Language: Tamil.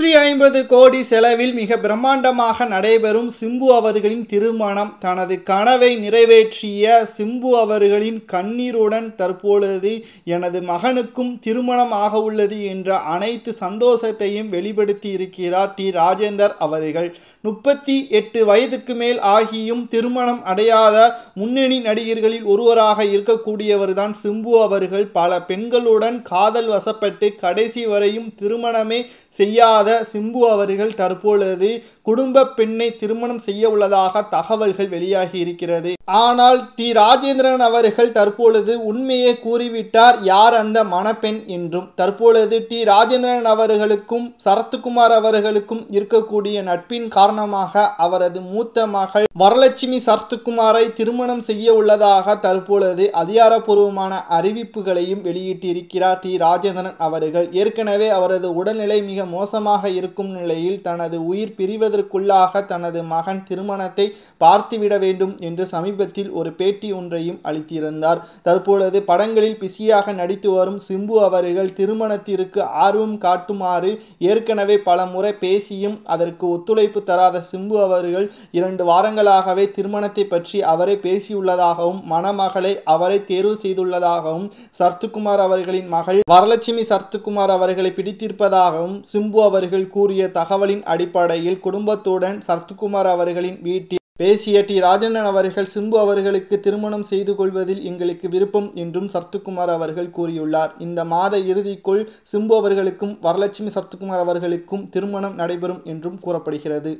நூற்றி ஐம்பது கோடி செலவில் மிக பிரம்மாண்டமாக நடைபெறும் சிம்பு அவர்களின் திருமணம் தனது கனவை நிறைவேற்றிய சிம்பு அவர்களின் கண்ணீருடன் தற்பொழுது எனது மகனுக்கும் திருமணம் ஆக உள்ளது என்ற அனைத்து சந்தோஷத்தையும் வெளிப்படுத்தி இருக்கிறார் டி ராஜேந்தர் அவர்கள் முப்பத்தி எட்டு வயதுக்கு மேல் ஆகியும் திருமணம் அடையாத முன்னணி நடிகர்களில் ஒருவராக இருக்கக்கூடியவர்தான் சிம்பு அவர்கள் பல பெண்களுடன் காதல் வசப்பட்டு கடைசி வரையும் திருமணமே செய்யாத சிம்பு அவர்கள் தற்பொழுது குடும்ப பெண்ணை திருமணம் செய்ய உள்ளதாக தகவல்கள் வெளியாகி இருக்கிறது ஆனால் டி ராஜேந்திரன் அவர்கள் தற்பொழுது உண்மையை கூறிவிட்டார் யார் அந்த மணப்பெண் என்றும் தற்பொழுது டி ராஜேந்திரன் அவர்களுக்கும் சரத்குமார் அவர்களுக்கும் இருக்கக்கூடிய நட்பின் காரணமாக அவரது மூத்த மகள் வரலட்சுமி சரத்குமாரை திருமணம் செய்ய உள்ளதாக தற்பொழுது அதிகாரப்பூர்வமான அறிவிப்புகளையும் வெளியிட்டிருக்கிறார் டி ராஜேந்திரன் அவர்கள் ஏற்கனவே அவரது உடல்நிலை மிக மோசமாக இருக்கும் நிலையில் தனது உயிர் பிரிவதற்குள்ளாக தனது மகன் திருமணத்தை பார்த்துவிட வேண்டும் என்று சமீப சமீபத்தில் ஒரு பேட்டி ஒன்றையும் அளித்திருந்தார் தற்பொழுது படங்களில் பிஸியாக நடித்து வரும் சிம்பு அவர்கள் திருமணத்திற்கு ஆர்வம் காட்டுமாறு ஏற்கனவே பல முறை பேசியும் அதற்கு ஒத்துழைப்பு தராத சிம்பு அவர்கள் இரண்டு வாரங்களாகவே திருமணத்தை பற்றி அவரே பேசியுள்ளதாகவும் மணமகளை அவரை தேர்வு செய்துள்ளதாகவும் சர்த்துக்குமார் அவர்களின் மகள் வரலட்சுமி சர்த்துக்குமார் அவர்களை பிடித்திருப்பதாகவும் சிம்பு அவர்கள் கூறிய தகவலின் அடிப்படையில் குடும்பத்துடன் சர்த்துக்குமார் அவர்களின் வீட்டில் பேசிய டி ராஜேந்திரன் அவர்கள் சிம்பு அவர்களுக்கு திருமணம் செய்து கொள்வதில் எங்களுக்கு விருப்பம் என்றும் சத்துக்குமார் அவர்கள் கூறியுள்ளார் இந்த மாத இறுதிக்குள் சிம்பு அவர்களுக்கும் வரலட்சுமி சத்துக்குமார் அவர்களுக்கும் திருமணம் நடைபெறும் என்றும் கூறப்படுகிறது